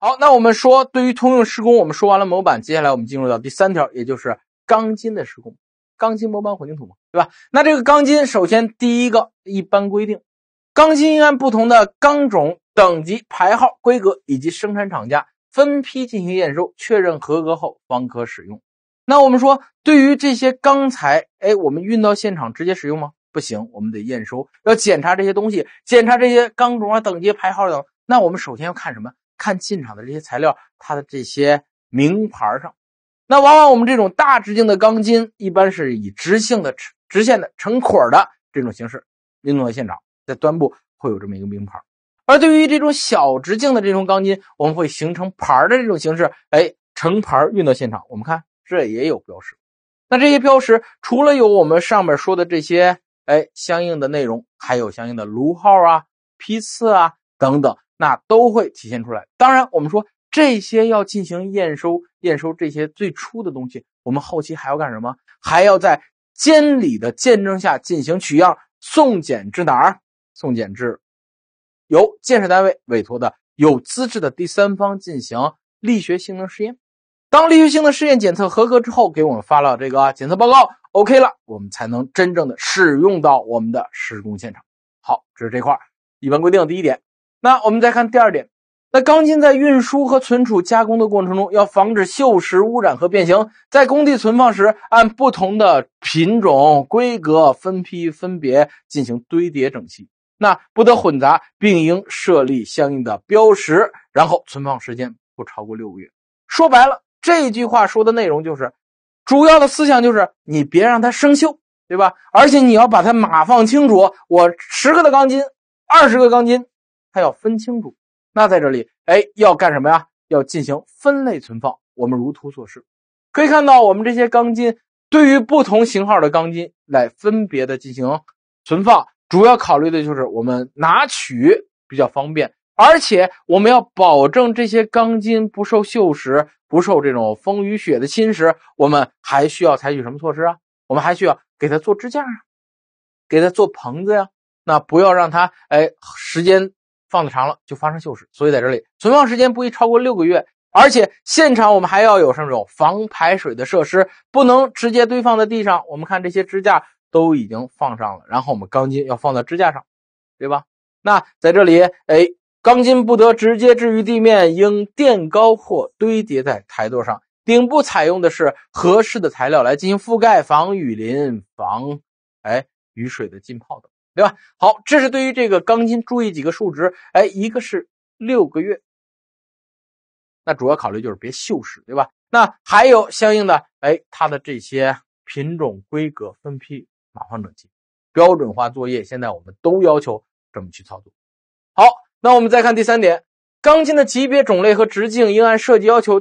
好，那我们说对于通用施工，我们说完了模板，接下来我们进入到第三条，也就是钢筋的施工，钢筋模板混凝土嘛，对吧？那这个钢筋首先第一个一般规定，钢筋应按不同的钢种、等级、牌号、规格以及生产厂家分批进行验收，确认合格后方可使用。那我们说对于这些钢材，哎，我们运到现场直接使用吗？不行，我们得验收，要检查这些东西，检查这些钢种啊、等级、牌号等。那我们首先要看什么？看进场的这些材料，它的这些铭牌上，那往往我们这种大直径的钢筋，一般是以直性的、直线的成捆的这种形式运到现场，在端部会有这么一个名牌。而对于这种小直径的这种钢筋，我们会形成牌的这种形式，哎，成牌运到现场。我们看这也有标识。那这些标识除了有我们上面说的这些，哎，相应的内容，还有相应的炉号啊、批次啊等等。那都会体现出来。当然，我们说这些要进行验收，验收这些最初的东西，我们后期还要干什么？还要在监理的见证下进行取样送检至哪儿？送检至由建设单位委托的有资质的第三方进行力学性能试验。当力学性能试验检测合格之后，给我们发了这个检测报告，OK 了，我们才能真正的使用到我们的施工现场。好，这是这块儿一般规定的第一点。那我们再看第二点，那钢筋在运输和存储加工的过程中，要防止锈蚀、污染和变形。在工地存放时，按不同的品种、规格分批分别进行堆叠整齐，那不得混杂，并应设立相应的标识。然后存放时间不超过六个月。说白了，这句话说的内容就是，主要的思想就是你别让它生锈，对吧？而且你要把它码放清楚，我十个的钢筋，二十个钢筋。它要分清楚，那在这里，哎，要干什么呀？要进行分类存放。我们如图所示，可以看到我们这些钢筋，对于不同型号的钢筋来分别的进行存放。主要考虑的就是我们拿取比较方便，而且我们要保证这些钢筋不受锈蚀、不受这种风雨雪的侵蚀。我们还需要采取什么措施啊？我们还需要给它做支架啊，给它做棚子呀。那不要让它，哎，时间。放的长了就发生锈蚀，所以在这里存放时间不宜超过六个月。而且现场我们还要有这种防排水的设施，不能直接堆放在地上。我们看这些支架都已经放上了，然后我们钢筋要放到支架上，对吧？那在这里，哎，钢筋不得直接置于地面，应垫高或堆叠在台座上。顶部采用的是合适的材料来进行覆盖，防雨淋、防哎雨水的浸泡等。对吧？好，这是对于这个钢筋注意几个数值，哎，一个是六个月，那主要考虑就是别锈蚀，对吧？那还有相应的，哎，它的这些品种、规格、分批、码放整齐、标准化作业，现在我们都要求这么去操作。好，那我们再看第三点，钢筋的级别、种类和直径应按设计要求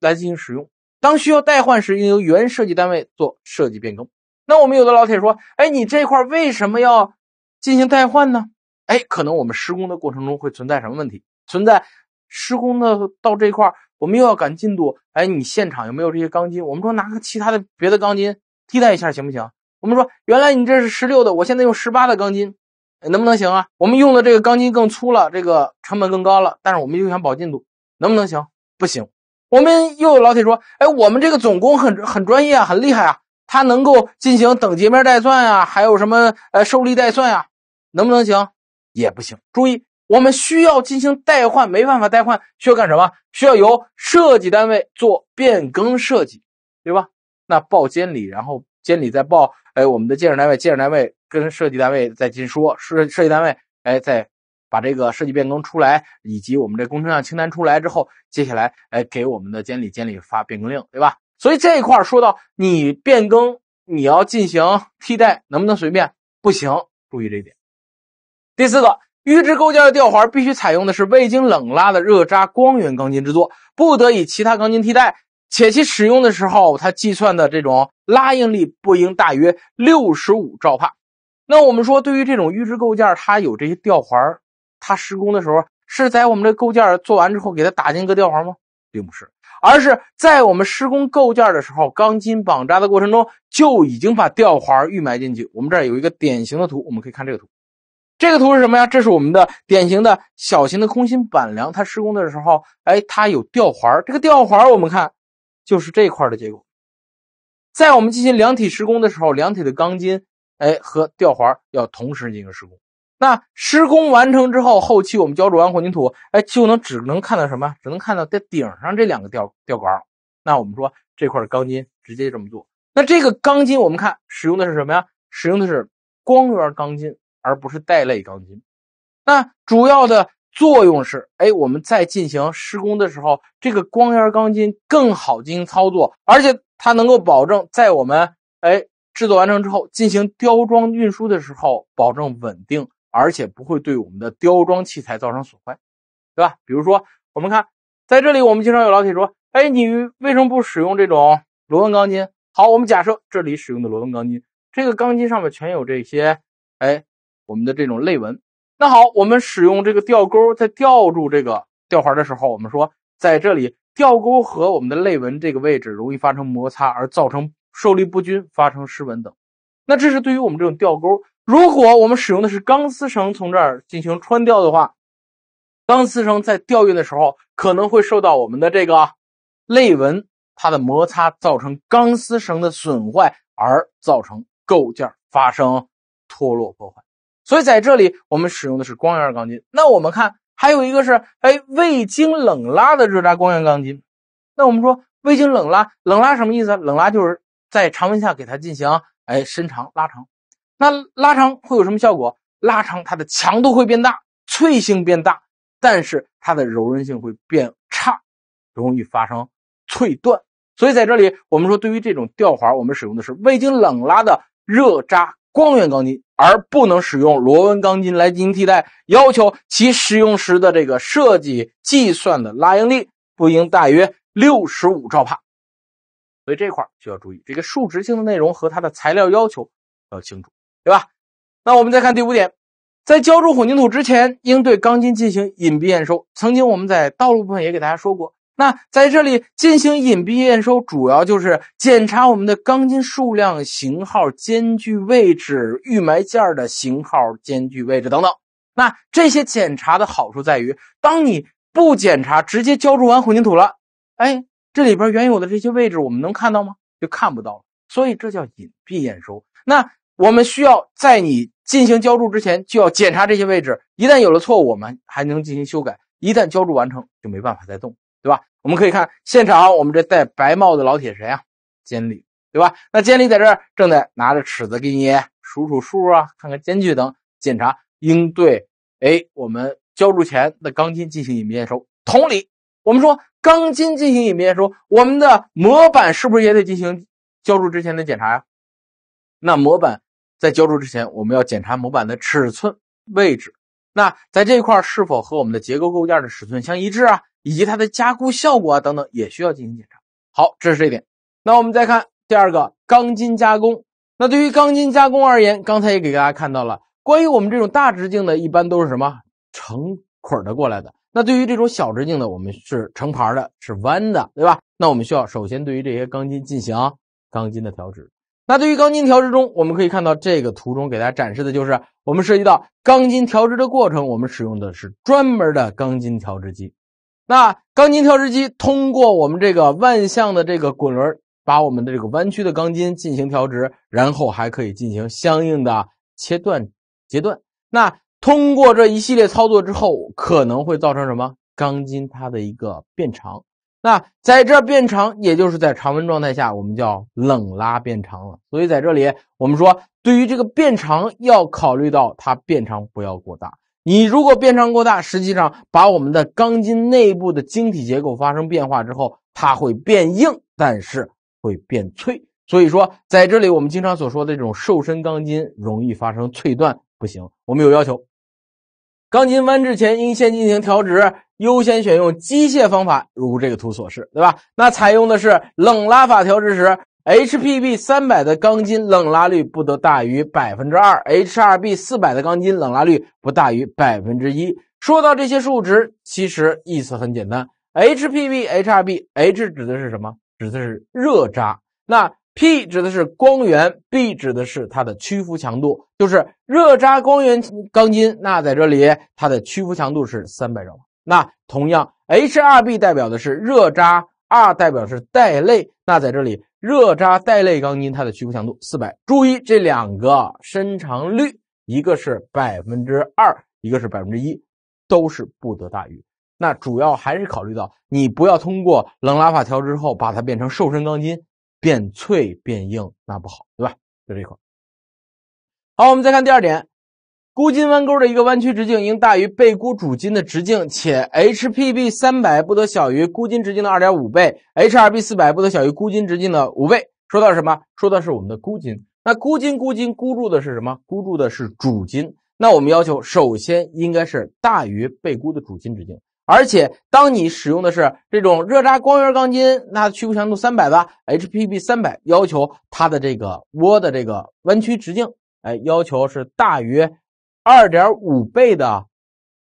来进行使用。当需要代换时，应由原设计单位做设计变更。那我们有的老铁说，哎，你这块为什么要？进行代换呢？哎，可能我们施工的过程中会存在什么问题？存在施工的到这块，我们又要赶进度，哎，你现场有没有这些钢筋？我们说拿个其他的别的钢筋替代一下行不行？我们说原来你这是十六的，我现在用十八的钢筋，能不能行啊？我们用的这个钢筋更粗了，这个成本更高了，但是我们又想保进度，能不能行？不行。我们又有老铁说，哎，我们这个总工很很专业啊，很厉害啊。它能够进行等截面代算呀，还有什么呃受力代算呀，能不能行？也不行。注意，我们需要进行代换，没办法代换，需要干什么？需要由设计单位做变更设计，对吧？那报监理，然后监理再报，哎，我们的建设单位，建设单位跟设计单位再进说，设设计单位，哎，再把这个设计变更出来，以及我们这工程量清单出来之后，接下来，哎，给我们的监理，监理发变更令，对吧？所以这一块说到你变更，你要进行替代，能不能随便？不行，注意这一点。第四个，预制构件的吊环必须采用的是未经冷拉的热轧光源钢筋制作，不得以其他钢筋替代，且其使用的时候，它计算的这种拉应力不应大于六十五兆帕。那我们说，对于这种预制构件，它有这些吊环，它施工的时候是在我们这构件做完之后，给它打进一个吊环吗？并不是，而是在我们施工构件的时候，钢筋绑扎的过程中就已经把吊环预埋进去。我们这儿有一个典型的图，我们可以看这个图。这个图是什么呀？这是我们的典型的小型的空心板梁，它施工的时候，哎，它有吊环。这个吊环我们看就是这块的结果。在我们进行梁体施工的时候，梁体的钢筋哎和吊环要同时进行施工。那施工完成之后，后期我们浇筑完混凝土，哎，就能只能看到什么？只能看到在顶上这两个吊吊杆。那我们说这块钢筋直接这么做。那这个钢筋我们看使用的是什么呀？使用的是光圆钢筋，而不是带肋钢筋。那主要的作用是，哎，我们在进行施工的时候，这个光圆钢筋更好进行操作，而且它能够保证在我们哎制作完成之后进行吊装运输的时候，保证稳定。而且不会对我们的吊装器材造成损坏，对吧？比如说，我们看在这里，我们经常有老铁说：“哎，你为什么不使用这种螺纹钢筋？”好，我们假设这里使用的螺纹钢筋，这个钢筋上面全有这些，哎，我们的这种肋纹。那好，我们使用这个吊钩在吊住这个吊环的时候，我们说在这里吊钩和我们的肋纹这个位置容易发生摩擦，而造成受力不均，发生失稳等。那这是对于我们这种钓钩，如果我们使用的是钢丝绳从这儿进行穿吊的话，钢丝绳在吊运的时候可能会受到我们的这个类纹它的摩擦，造成钢丝绳的损坏，而造成构件发生脱落破坏。所以在这里我们使用的是光圆钢筋。那我们看还有一个是，哎，未经冷拉的热轧光圆钢筋。那我们说未经冷拉，冷拉什么意思？冷拉就是在常温下给它进行。哎，伸长拉长，那拉长会有什么效果？拉长它的强度会变大，脆性变大，但是它的柔韧性会变差，容易发生脆断。所以在这里，我们说对于这种吊环，我们使用的是未经冷拉的热轧光圆钢筋，而不能使用螺纹钢筋来进行替代。要求其使用时的这个设计计算的拉应力不应大于六十五兆帕。所以这块需要注意，这个数值性的内容和它的材料要求要清楚，对吧？那我们再看第五点，在浇筑混凝土之前，应对钢筋进行隐蔽验收。曾经我们在道路部分也给大家说过，那在这里进行隐蔽验收，主要就是检查我们的钢筋数量、型号、间距、位置、预埋件的型号、间距、位置等等。那这些检查的好处在于，当你不检查，直接浇筑完混凝土了，哎。这里边原有的这些位置，我们能看到吗？就看不到，了。所以这叫隐蔽验收。那我们需要在你进行浇筑之前，就要检查这些位置。一旦有了错误，我们还能进行修改；一旦浇筑完成，就没办法再动，对吧？我们可以看现场，我们这戴白帽的老铁是谁啊？监理，对吧？那监理在这儿正在拿着尺子给你数数数啊，看看间距等检查，应对哎，我们浇筑前的钢筋进行隐蔽验收。同理。我们说钢筋进行隐蔽验收，我们的模板是不是也得进行浇筑之前的检查呀？那模板在浇筑之前，我们要检查模板的尺寸、位置。那在这一块是否和我们的结构构件的尺寸相一致啊？以及它的加固效果啊等等也需要进行检查。好，这是这一点。那我们再看第二个钢筋加工。那对于钢筋加工而言，刚才也给大家看到了，关于我们这种大直径的，一般都是什么成捆的过来的。那对于这种小直径的，我们是成排的，是弯的，对吧？那我们需要首先对于这些钢筋进行钢筋的调直。那对于钢筋调直中，我们可以看到这个图中给大家展示的就是我们涉及到钢筋调直的过程。我们使用的是专门的钢筋调直机。那钢筋调直机通过我们这个万向的这个滚轮，把我们的这个弯曲的钢筋进行调直，然后还可以进行相应的切断、截断。那通过这一系列操作之后，可能会造成什么？钢筋它的一个变长。那在这变长，也就是在常温状态下，我们叫冷拉变长了。所以在这里，我们说对于这个变长要考虑到它变长不要过大。你如果变长过大，实际上把我们的钢筋内部的晶体结构发生变化之后，它会变硬，但是会变脆。所以说在这里，我们经常所说的这种瘦身钢筋容易发生脆断，不行，我们有要求。钢筋弯制前应先进行调直，优先选用机械方法，如这个图所示，对吧？那采用的是冷拉法调直时，HPB 300的钢筋冷拉率不得大于百分之二，HRB 400的钢筋冷拉率不大于百分之一。说到这些数值，其实意思很简单，HPB、HRB、H 指的是什么？指的是热轧。那。P 指的是光源，B 指的是它的屈服强度，就是热轧光源钢筋。那在这里，它的屈服强度是三百兆。那同样，HRB 代表的是热轧，R 代表是带肋。那在这里，热轧带肋钢筋它的屈服强度四百。注意这两个伸长率，一个是百分之二，一个是百分之一，都是不得大于。那主要还是考虑到你不要通过冷拉法调之后把它变成瘦身钢筋。变脆变硬那不好，对吧？就这一块。好，我们再看第二点，箍筋弯钩的一个弯曲直径应大于被箍主筋的直径，且 HPB 300不得小于箍筋直径的二点五倍，HRB 400不得小于箍筋直径的五倍。说到什么？说的是我们的箍筋。那箍筋箍筋箍住的是什么？箍住的是主筋。那我们要求，首先应该是大于被箍的主筋直径。而且，当你使用的是这种热轧光圆钢筋，那屈服强度三百的 HPB 三百，要求它的这个窝的这个弯曲直径，哎，要求是大于二点五倍的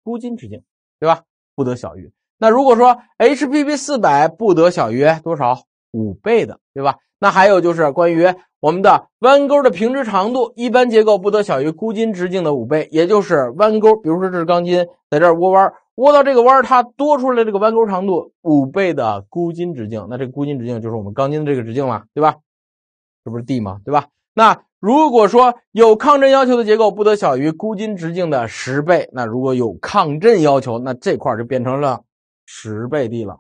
箍筋直径，对吧？不得小于。那如果说 HPB 四百，不得小于多少？五倍的，对吧？那还有就是关于我们的弯钩的平直长度，一般结构不得小于箍筋直径的五倍，也就是弯钩，比如说这是钢筋在这窝弯。窝到这个弯，它多出来这个弯钩长度五倍的箍筋直径，那这个箍筋直径就是我们钢筋的这个直径了，对吧？这不是 d 吗？对吧？那如果说有抗震要求的结构不得小于箍筋直径的十倍，那如果有抗震要求，那这块就变成了十倍 d 了。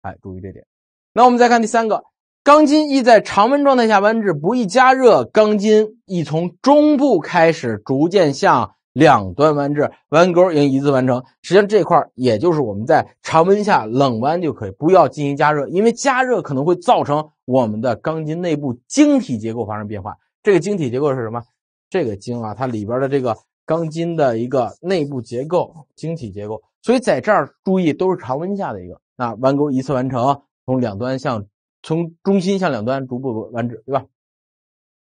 哎，注意这点。那我们再看第三个，钢筋易在常温状态下弯制，不易加热。钢筋易从中部开始，逐渐向。两端弯制，弯钩应一次完成。实际上这块儿也就是我们在常温下冷弯就可以，不要进行加热，因为加热可能会造成我们的钢筋内部晶体结构发生变化。这个晶体结构是什么？这个晶啊，它里边的这个钢筋的一个内部结构，晶体结构。所以在这儿注意都是常温下的一个，那弯钩一次完成，从两端向从中心向两端逐步弯制，对吧？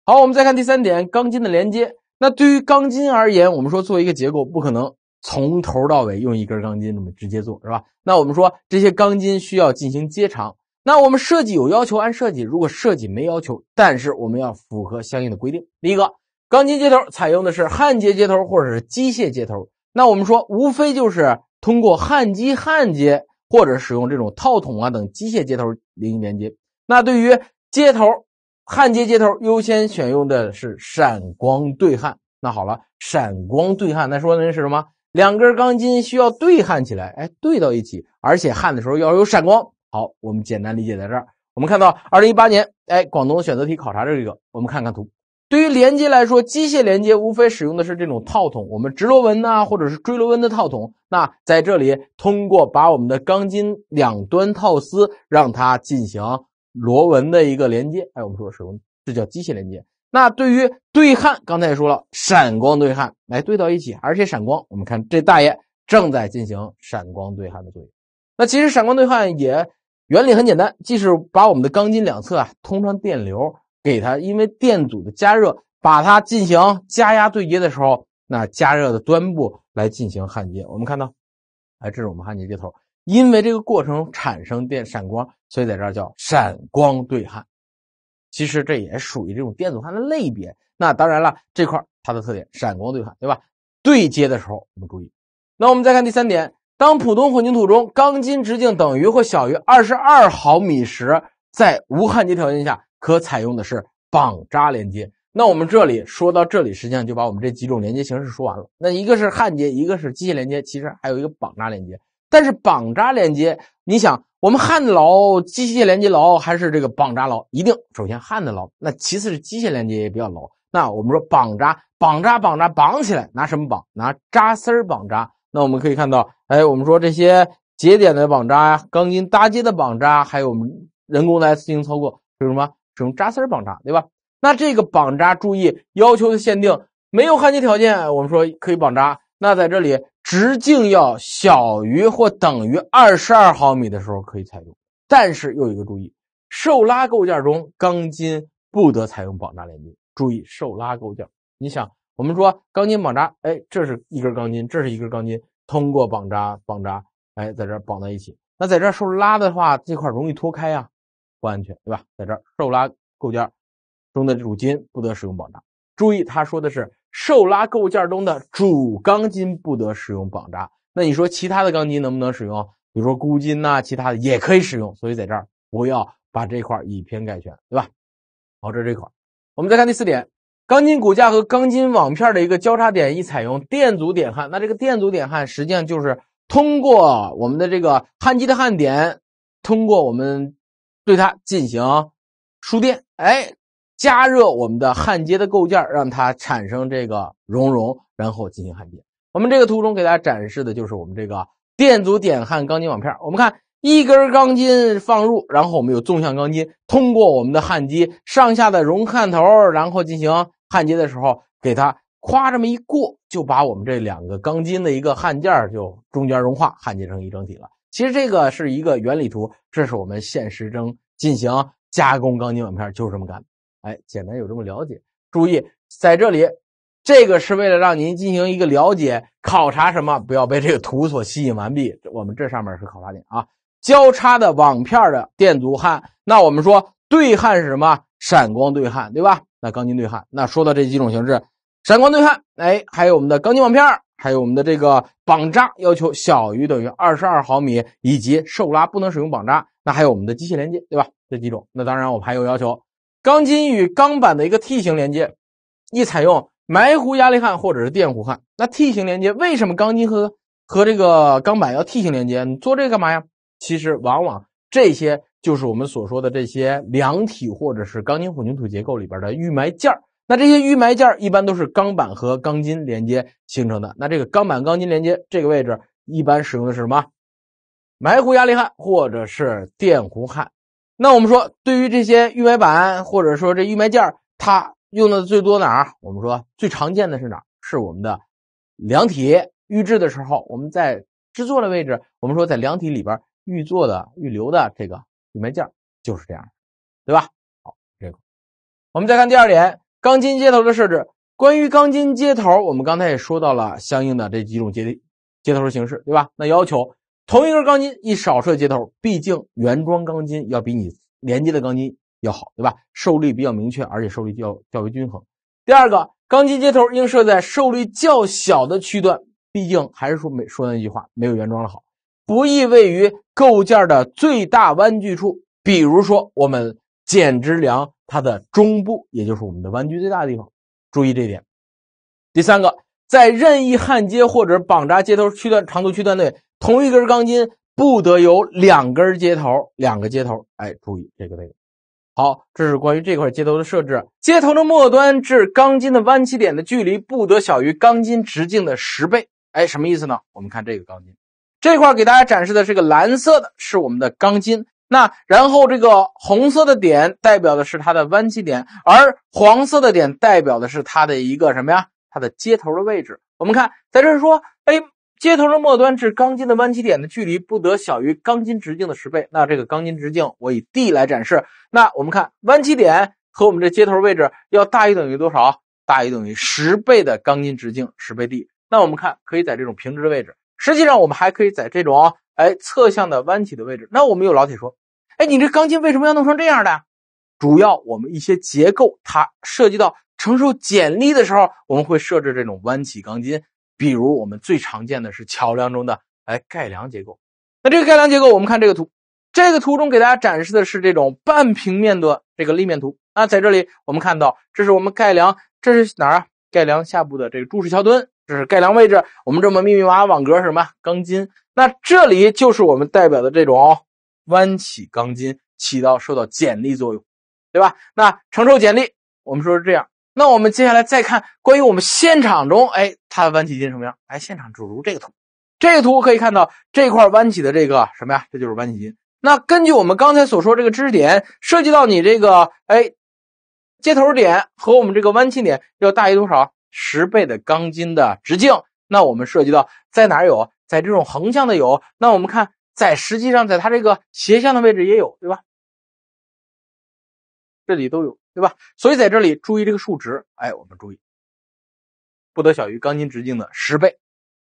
好，我们再看第三点，钢筋的连接。那对于钢筋而言，我们说做一个结构不可能从头到尾用一根钢筋这么直接做，是吧？那我们说这些钢筋需要进行接长。那我们设计有要求按设计，如果设计没要求，但是我们要符合相应的规定。第一个，钢筋接头采用的是焊接接头或者是机械接头。那我们说无非就是通过焊机焊接，或者使用这种套筒啊等机械接头进行连接。那对于接头。焊接接头优先选用的是闪光对焊。那好了，闪光对焊，那说的是什么？两根钢筋需要对焊起来，哎，对到一起，而且焊的时候要有闪光。好，我们简单理解在这儿。我们看到，二零一八年，哎，广东选择题考察的这个，我们看看图。对于连接来说，机械连接无非使用的是这种套筒，我们直螺纹呐或者是锥螺纹的套筒。那在这里，通过把我们的钢筋两端套丝，让它进行。螺纹的一个连接，哎，我们说是螺这叫机械连接。那对于对焊，刚才也说了，闪光对焊，来对到一起，而且闪光。我们看这大爷正在进行闪光对焊的作业。那其实闪光对焊也原理很简单，即是把我们的钢筋两侧啊通上电流，给它因为电阻的加热，把它进行加压对接的时候，那加热的端部来进行焊接。我们看到，哎，这是我们焊接接头。因为这个过程产生电闪光，所以在这儿叫闪光对焊。其实这也属于这种电阻焊的类别。那当然了，这块它的特点，闪光对焊，对吧？对接的时候我们注意。那我们再看第三点，当普通混凝土中钢筋直径等于或小于二十二毫米时，在无焊接条件下，可采用的是绑扎连接。那我们这里说到这里，实际上就把我们这几种连接形式说完了。那一个是焊接，一个是机械连接，其实还有一个绑扎连接。但是绑扎连接，你想我们焊牢、机械连接牢，还是这个绑扎牢？一定，首先焊的牢，那其次是机械连接也比较牢。那我们说绑扎，绑扎，绑扎，绑起来，拿什么绑？拿扎丝儿绑扎。那我们可以看到，哎，我们说这些节点的绑扎呀，钢筋搭接的绑扎，还有我们人工的进行操作，是什么？使用扎丝儿绑扎，对吧？那这个绑扎注意要求的限定，没有焊接条件，我们说可以绑扎。那在这里，直径要小于或等于二十二毫米的时候可以采用，但是又有一个注意，受拉构件中钢筋不得采用绑扎连接。注意受拉构件，你想，我们说钢筋绑扎，哎，这是一根钢筋，这是一根钢筋，通过绑扎，绑扎，哎，在这儿绑在一起。那在这受拉的话，这块容易脱开啊，不安全，对吧？在这受拉构件中的主筋不得使用绑扎。注意，他说的是。受拉构件中的主钢筋不得使用绑扎，那你说其他的钢筋能不能使用？比如说箍筋呐，其他的也可以使用，所以在这儿不要把这块以偏概全，对吧？好，这是这块。我们再看第四点，钢筋骨架和钢筋网片的一个交叉点，应采用电阻点焊。那这个电阻点焊实际上就是通过我们的这个焊机的焊点，通过我们对它进行输电，哎。加热我们的焊接的构件，让它产生这个熔融，然后进行焊接。我们这个图中给大家展示的就是我们这个电阻点焊钢筋网片。我们看一根钢筋放入，然后我们有纵向钢筋通过我们的焊机上下的熔焊头，然后进行焊接的时候，给它夸这么一过，就把我们这两个钢筋的一个焊件儿就中间融化焊接成一整体了。其实这个是一个原理图，这是我们现实中进行加工钢筋网片就是这么干。哎，简单有这么了解。注意，在这里，这个是为了让您进行一个了解考察。什么？不要被这个图所吸引。完毕，我们这上面是考察点啊，交叉的网片的电阻焊。那我们说对焊是什么？闪光对焊，对吧？那钢筋对焊。那说到这几种形式，闪光对焊，哎，还有我们的钢筋网片，还有我们的这个绑扎要求小于等于二十二毫米，以及受拉不能使用绑扎。那还有我们的机械连接，对吧？这几种。那当然，我们还有要求。钢筋与钢板的一个 T 型连接，一采用埋弧压力焊或者是电弧焊。那 T 型连接为什么钢筋和和这个钢板要 T 型连接？你做这个干嘛呀？其实往往这些就是我们所说的这些梁体或者是钢筋混凝土结构里边的预埋件那这些预埋件一般都是钢板和钢筋连接形成的。那这个钢板钢筋连接这个位置一般使用的是什么？埋弧压力焊或者是电弧焊。那我们说，对于这些预埋板或者说这预埋件它用的最多哪儿？我们说最常见的是哪儿？是我们的梁体预制的时候，我们在制作的位置，我们说在梁体里边预做的预留的这个预埋件就是这样，对吧？好，这个。我们再看第二点，钢筋接头的设置。关于钢筋接头，我们刚才也说到了相应的这几种接接头形式，对吧？那要求。同一根钢筋一少设接头，毕竟原装钢筋要比你连接的钢筋要好，对吧？受力比较明确，而且受力较较为均衡。第二个，钢筋接头应设在受力较小的区段，毕竟还是说没说那句话，没有原装的好，不易位于构件的最大弯距处。比如说，我们剪直梁它的中部，也就是我们的弯距最大的地方，注意这一点。第三个，在任意焊接或者绑扎接头区段长度区段内。同一根钢筋不得有两根接头，两个接头。哎，注意这个内容。好，这是关于这块接头的设置。接头的末端至钢筋的弯起点的距离不得小于钢筋直径的十倍。哎，什么意思呢？我们看这个钢筋，这块给大家展示的是个蓝色的，是我们的钢筋。那然后这个红色的点代表的是它的弯曲点，而黄色的点代表的是它的一个什么呀？它的接头的位置。我们看，在这儿说，哎。接头的末端至钢筋的弯起点的距离不得小于钢筋直径的十倍。那这个钢筋直径我以 d 来展示。那我们看弯起点和我们这接头位置要大于等于多少？大于等于十倍的钢筋直径，十倍 d。那我们看可以在这种平直的位置，实际上我们还可以在这种哎侧向的弯起的位置。那我们有老铁说，哎，你这钢筋为什么要弄成这样的？主要我们一些结构它涉及到承受剪力的时候，我们会设置这种弯起钢筋。比如我们最常见的是桥梁中的哎盖梁结构。那这个盖梁结构，我们看这个图，这个图中给大家展示的是这种半平面的这个立面图。啊，在这里我们看到，这是我们盖梁，这是哪儿啊？盖梁下部的这个柱式桥墩，这是盖梁位置。我们这么密密麻麻网格是什么？钢筋。那这里就是我们代表的这种弯起钢筋，起到受到剪力作用，对吧？那承受剪力，我们说是这样。那我们接下来再看关于我们现场中，哎。它的弯起筋什么样？哎，现场就如这个图，这个图可以看到这块弯起的这个什么呀？这就是弯起筋。那根据我们刚才所说，这个知识点涉及到你这个哎接头点和我们这个弯起点要大于多少？十倍的钢筋的直径。那我们涉及到在哪有？在这种横向的有。那我们看，在实际上，在它这个斜向的位置也有，对吧？这里都有，对吧？所以在这里注意这个数值，哎，我们注意。不得小于钢筋直径的十倍。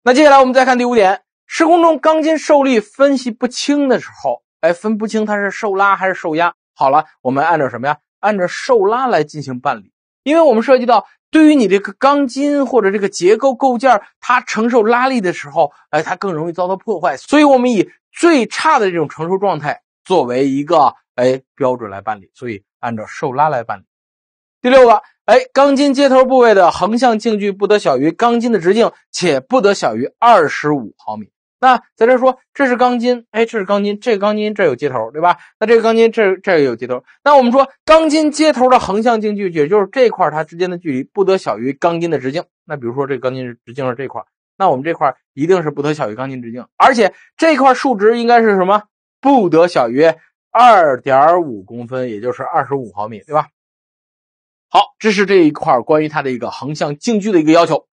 那接下来我们再看第五点，施工中钢筋受力分析不清的时候，哎，分不清它是受拉还是受压。好了，我们按照什么呀？按照受拉来进行办理，因为我们涉及到对于你这个钢筋或者这个结构构件，它承受拉力的时候，哎，它更容易遭到破坏，所以我们以最差的这种承受状态作为一个哎标准来办理，所以按照受拉来办理。第六个。哎，钢筋接头部位的横向径距不得小于钢筋的直径，且不得小于二十五毫米。那在这说，这是钢筋，哎，这是钢筋，这钢筋这有接头，对吧？那这个钢筋这这也有接头。那我们说，钢筋接头的横向径距，也就是这块它之间的距离，不得小于钢筋的直径。那比如说，这钢筋直径是这块，那我们这块一定是不得小于钢筋直径，而且这块数值应该是什么？不得小于二点五公分，也就是二十五毫米，对吧？好，这是这一块关于它的一个横向净距的一个要求。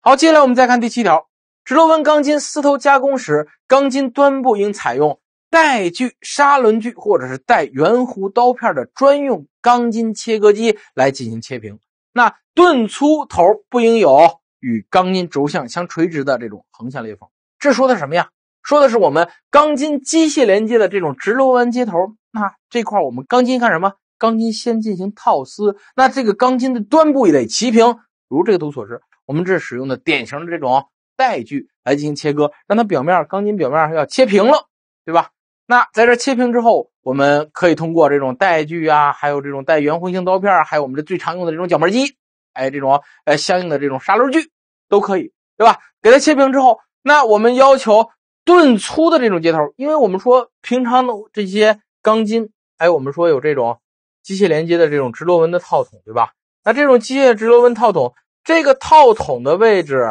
好，接下来我们再看第七条，直螺纹钢筋丝头加工时，钢筋端部应采用带锯、砂轮锯或者是带圆弧刀片的专用钢筋切割机来进行切平。那钝粗头不应有与钢筋轴向相垂直的这种横向裂缝。这说的什么呀？说的是我们钢筋机械连接的这种直螺纹接头。那这块我们钢筋干什么？钢筋先进行套丝，那这个钢筋的端部也得齐平，如这个图所示。我们这使用的典型的这种带锯来进行切割，让它表面钢筋表面要切平了，对吧？那在这切平之后，我们可以通过这种带锯啊，还有这种带圆弧形刀片，还有我们这最常用的这种角磨机，哎，这种呃相应的这种砂轮锯都可以，对吧？给它切平之后，那我们要求钝粗的这种接头，因为我们说平常的这些钢筋，哎，我们说有这种。机械连接的这种直螺纹的套筒，对吧？那这种机械直螺纹套筒，这个套筒的位置，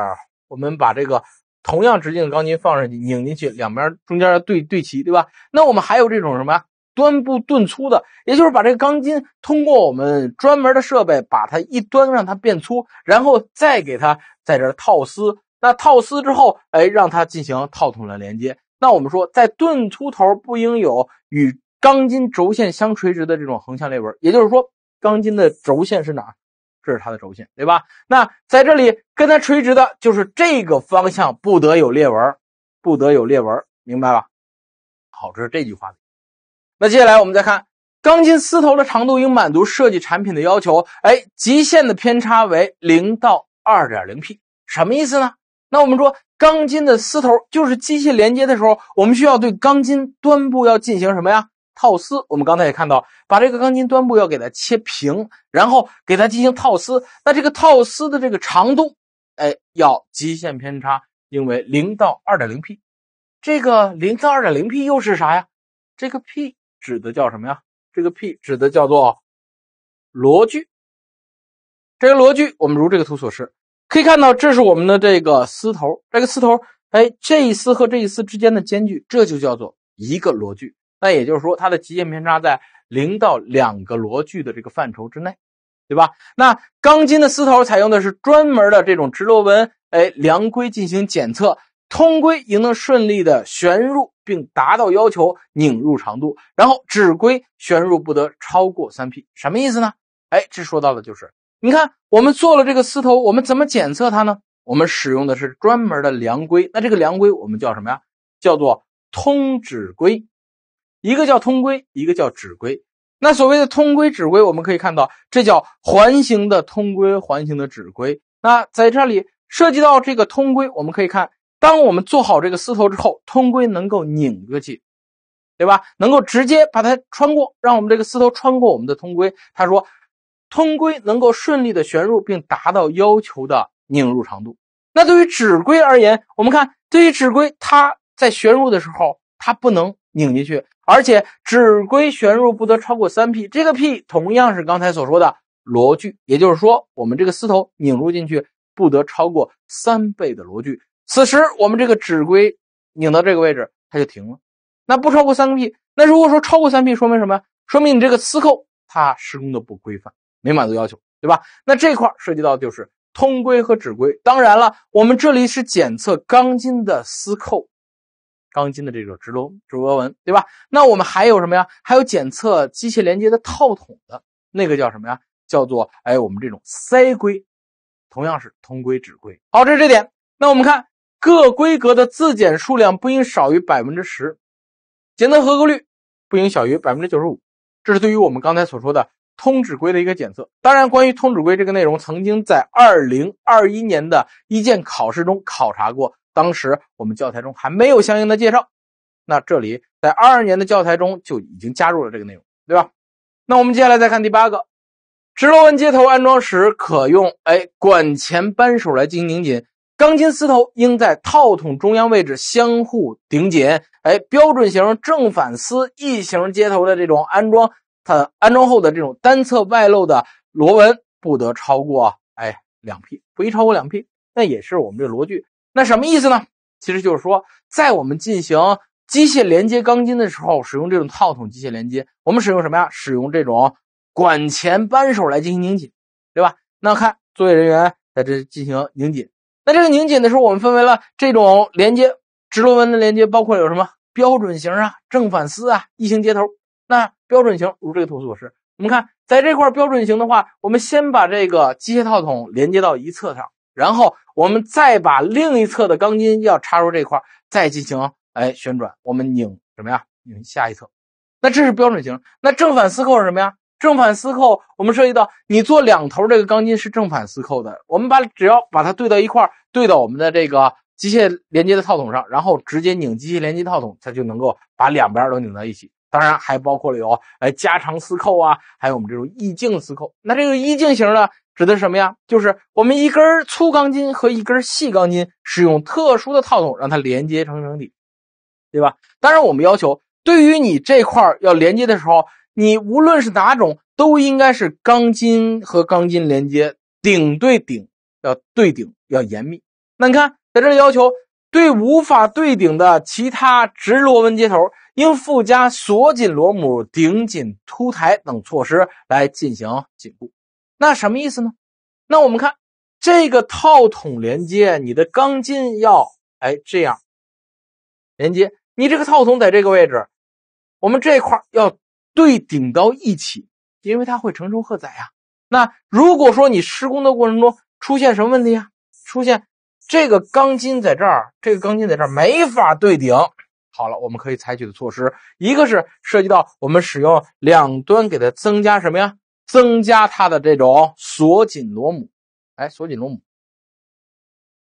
我们把这个同样直径的钢筋放上去，拧进去，两边中间要对对齐，对吧？那我们还有这种什么呀？端部钝粗的，也就是把这个钢筋通过我们专门的设备，把它一端让它变粗，然后再给它在这套丝，那套丝之后，哎，让它进行套筒的连接。那我们说，在钝粗头不应有与。钢筋轴线相垂直的这种横向裂纹，也就是说，钢筋的轴线是哪这是它的轴线，对吧？那在这里跟它垂直的就是这个方向不得有裂纹，不得有裂纹，明白吧？好，这是这句话。那接下来我们再看，钢筋丝头的长度应满足设计产品的要求。哎，极限的偏差为零到二点零 P，什么意思呢？那我们说，钢筋的丝头就是机械连接的时候，我们需要对钢筋端部要进行什么呀？套丝，我们刚才也看到，把这个钢筋端部要给它切平，然后给它进行套丝。那这个套丝的这个长度，哎，要极限偏差应为零到二点零 P。这个零到二点零 P 又是啥呀？这个 P 指的叫什么呀？这个 P 指的叫做螺距。这个螺距，我们如这个图所示，可以看到，这是我们的这个丝头，这个丝头，哎，这一丝和这一丝之间的间距，这就叫做一个螺距。那也就是说，它的极限偏差在零到两个螺距的这个范畴之内，对吧？那钢筋的丝头采用的是专门的这种直螺纹，哎，量规进行检测，通规应能顺利的旋入并达到要求拧入长度，然后止规旋入不得超过三 P，什么意思呢？哎，这说到的就是，你看我们做了这个丝头，我们怎么检测它呢？我们使用的是专门的量规，那这个量规我们叫什么呀？叫做通指规。一个叫通规，一个叫止规。那所谓的通规、止规，我们可以看到，这叫环形的通规，环形的止规。那在这里涉及到这个通规，我们可以看，当我们做好这个丝头之后，通规能够拧过去，对吧？能够直接把它穿过，让我们这个丝头穿过我们的通规。他说，通规能够顺利的旋入，并达到要求的拧入长度。那对于止规而言，我们看，对于止规，它在旋入的时候，它不能。拧进去，而且止规旋入不得超过三 P，这个 P 同样是刚才所说的螺距，也就是说我们这个丝头拧入进去不得超过三倍的螺距。此时我们这个指规拧到这个位置，它就停了。那不超过三个 P，那如果说超过三 P，说明什么？说明你这个丝扣它施工的不规范，没满足要求，对吧？那这块涉及到就是通规和指规。当然了，我们这里是检测钢筋的丝扣。钢筋的这种直螺直螺纹，对吧？那我们还有什么呀？还有检测机械连接的套筒的，那个叫什么呀？叫做哎，我们这种塞规，同样是通规止规。好，这是这点。那我们看各规格的自检数量不应少于百分之十，检测合格率不应小于百分之九十五。这是对于我们刚才所说的通指规的一个检测。当然，关于通指规这个内容，曾经在二零二一年的一建考试中考察过。当时我们教材中还没有相应的介绍，那这里在二二年的教材中就已经加入了这个内容，对吧？那我们接下来再看第八个，直螺纹接头安装时可用哎管钳扳手来进行拧紧，钢筋丝头应在套筒中央位置相互顶紧。哎，标准型正反丝异型接头的这种安装，它安装后的这种单侧外露的螺纹不得超过哎两 P，不宜超过两 P，那也是我们这螺距。那什么意思呢？其实就是说，在我们进行机械连接钢筋的时候，使用这种套筒机械连接，我们使用什么呀？使用这种管钳扳手来进行拧紧，对吧？那看作业人员在这进行拧紧。那这个拧紧的时候，我们分为了这种连接直螺纹的连接，包括有什么标准型啊、正反丝啊、异形接头。那标准型如这个图所示，我们看在这块标准型的话，我们先把这个机械套筒连接到一侧上。然后我们再把另一侧的钢筋要插入这块，再进行哎旋转，我们拧什么呀？拧下一侧。那这是标准型。那正反丝扣是什么呀？正反丝扣，我们涉及到你做两头这个钢筋是正反丝扣的，我们把只要把它对到一块，对到我们的这个机械连接的套筒上，然后直接拧机械连接套筒，它就能够把两边都拧到一起。当然还包括了有哎加长丝扣啊，还有我们这种异径丝扣。那这个异镜型呢？指的是什么呀？就是我们一根粗钢筋和一根细钢筋使用特殊的套筒让它连接成整体，对吧？当然，我们要求对于你这块要连接的时候，你无论是哪种，都应该是钢筋和钢筋连接，顶对顶要对顶要严密。那你看，在这里要求对无法对顶的其他直螺纹接头，应附加锁紧螺母、顶紧凸台等措施来进行紧固。那什么意思呢？那我们看这个套筒连接，你的钢筋要哎这样连接，你这个套筒在这个位置，我们这块要对顶到一起，因为它会承受荷载啊。那如果说你施工的过程中出现什么问题啊？出现这个钢筋在这儿，这个钢筋在这儿没法对顶。好了，我们可以采取的措施，一个是涉及到我们使用两端给它增加什么呀？增加它的这种锁紧螺母，哎，锁紧螺母，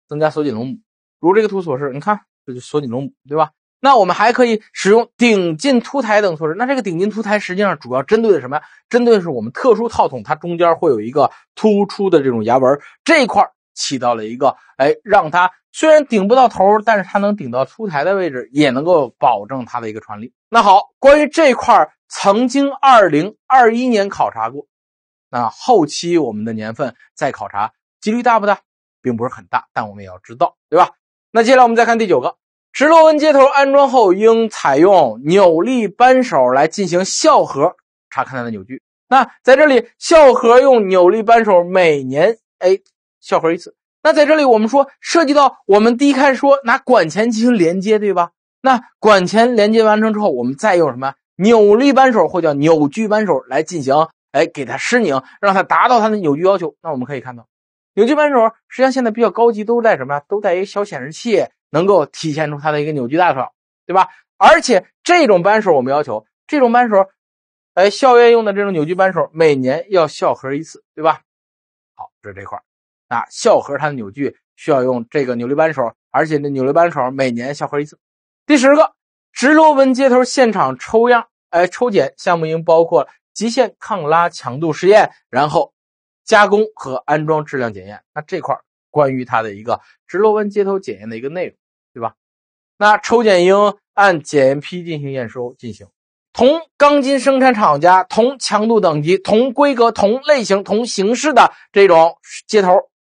增加锁紧螺母，如这个图所示，你看，这就锁紧螺母，对吧？那我们还可以使用顶进凸台等措施。那这个顶进凸台实际上主要针对的什么呀？针对的是我们特殊套筒，它中间会有一个突出的这种牙纹，这块起到了一个，哎，让它虽然顶不到头，但是它能顶到凸台的位置，也能够保证它的一个传力。那好，关于这块曾经二零二一年考察过，那后期我们的年份再考察几率大不大？并不是很大，但我们也要知道，对吧？那接下来我们再看第九个，直螺纹接头安装后应采用扭力扳手来进行校核，查看它的扭矩。那在这里校核用扭力扳手，每年哎校核一次。那在这里我们说涉及到我们第一开始说拿管钳进行连接，对吧？那管钳连接完成之后，我们再用什么？扭力扳手或叫扭矩扳手来进行，哎，给它施拧，让它达到它的扭矩要求。那我们可以看到，扭矩扳手实际上现在比较高级，都带什么呀？都带一个小显示器，能够体现出它的一个扭矩大小，对吧？而且这种扳手，我们要求这种扳手，哎，校验用的这种扭矩扳手，每年要校核一次，对吧？好，这是这块那啊，校核它的扭矩需要用这个扭力扳手，而且这扭力扳手每年校核一次。第十个。直螺纹接头现场抽样，哎，抽检项目应包括极限抗拉强度试验，然后加工和安装质量检验。那这块关于它的一个直螺纹接头检验的一个内容，对吧？那抽检应按检验批进行验收进行。同钢筋生产厂家、同强度等级、同规格、同类型、同形式的这种接头，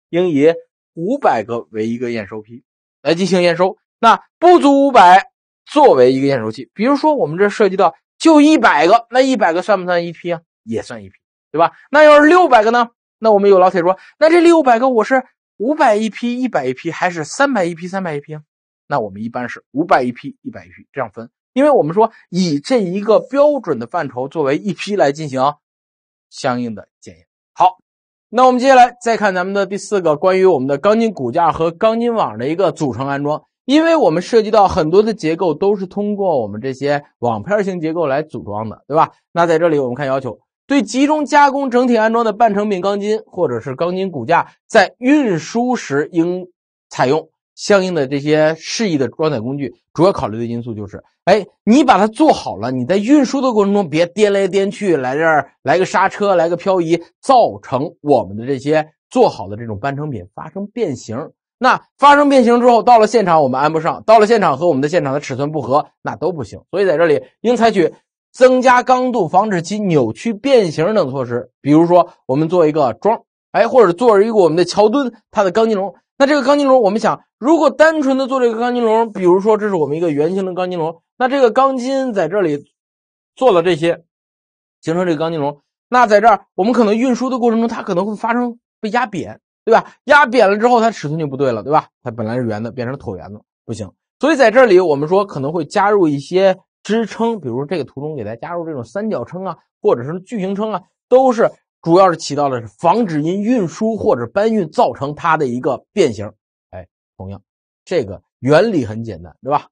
应以五百个为一个验收批来进行验收。那不足五百。作为一个验收器。比如说我们这涉及到就一百个，那一百个算不算一批啊？也算一批，对吧？那要是六百个呢？那我们有老铁说，那这六百个我是五百一批、一百一批，还是三百一批、三百一批？那我们一般是五百一批、一百一批这样分，因为我们说以这一个标准的范畴作为一批来进行相应的检验。好，那我们接下来再看咱们的第四个，关于我们的钢筋骨架和钢筋网的一个组成安装。因为我们涉及到很多的结构都是通过我们这些网片型结构来组装的，对吧？那在这里我们看要求，对集中加工、整体安装的半成品钢筋或者是钢筋骨架，在运输时应采用相应的这些适宜的装载工具。主要考虑的因素就是，哎，你把它做好了，你在运输的过程中别颠来颠去，来这儿来个刹车，来个漂移，造成我们的这些做好的这种半成品发生变形。那发生变形之后，到了现场我们安不上，到了现场和我们的现场的尺寸不合，那都不行。所以在这里应采取增加刚度，防止其扭曲变形等措施。比如说，我们做一个桩，哎，或者做一个我们的桥墩，它的钢筋笼。那这个钢筋笼，我们想，如果单纯的做这个钢筋笼，比如说这是我们一个圆形的钢筋笼，那这个钢筋在这里做了这些，形成这个钢筋笼。那在这儿我们可能运输的过程中，它可能会发生被压扁。对吧？压扁了之后，它尺寸就不对了，对吧？它本来是圆的，变成椭圆的，不行。所以在这里，我们说可能会加入一些支撑，比如这个图中给它加入这种三角撑啊，或者是矩形撑啊，都是主要是起到了是防止因运输或者搬运造成它的一个变形。哎，同样，这个原理很简单，对吧？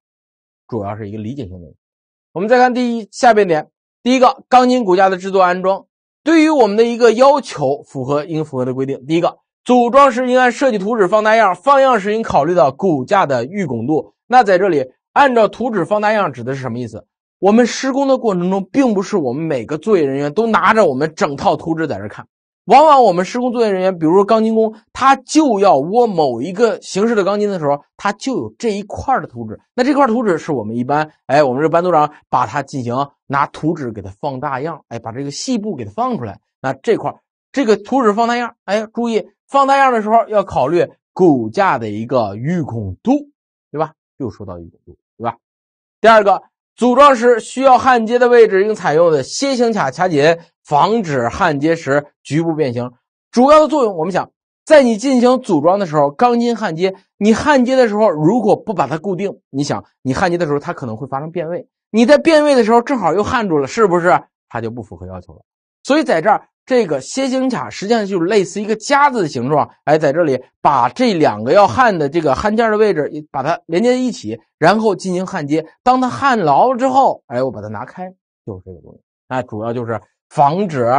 主要是一个理解性内容。我们再看第一下边点，第一个钢筋骨架的制作安装，对于我们的一个要求，符合应符合的规定。第一个。组装时应按设计图纸放大样，放样时应考虑到骨架的预拱度。那在这里，按照图纸放大样指的是什么意思？我们施工的过程中，并不是我们每个作业人员都拿着我们整套图纸在这看。往往我们施工作业人员，比如说钢筋工，他就要窝某一个形式的钢筋的时候，他就有这一块的图纸。那这块图纸是我们一般，哎，我们这班组长把它进行拿图纸给它放大样，哎，把这个细部给它放出来。那这块这个图纸放大样，哎，注意。放大样的时候要考虑骨架的一个预控度，对吧？又说到预孔度，对吧？第二个，组装时需要焊接的位置应采用的楔形卡卡紧，防止焊接时局部变形。主要的作用我们想，在你进行组装的时候，钢筋焊接，你焊接的时候如果不把它固定，你想，你焊接的时候它可能会发生变位，你在变位的时候正好又焊住了，是不是？它就不符合要求了。所以在这儿。这个楔形卡实际上就是类似一个夹子的形状，哎，在这里把这两个要焊的这个焊件的位置，把它连接在一起，然后进行焊接。当它焊牢了之后，哎，我把它拿开，就是这个东西。那主要就是防止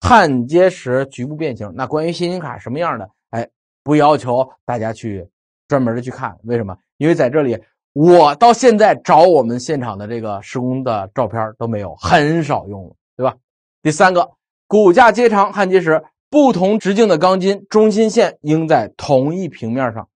焊接时局部变形。那关于楔形卡什么样的，哎，不要求大家去专门的去看，为什么？因为在这里我到现在找我们现场的这个施工的照片都没有，很少用了，对吧？第三个。骨架接长焊接时，不同直径的钢筋中心线应在同一平面上。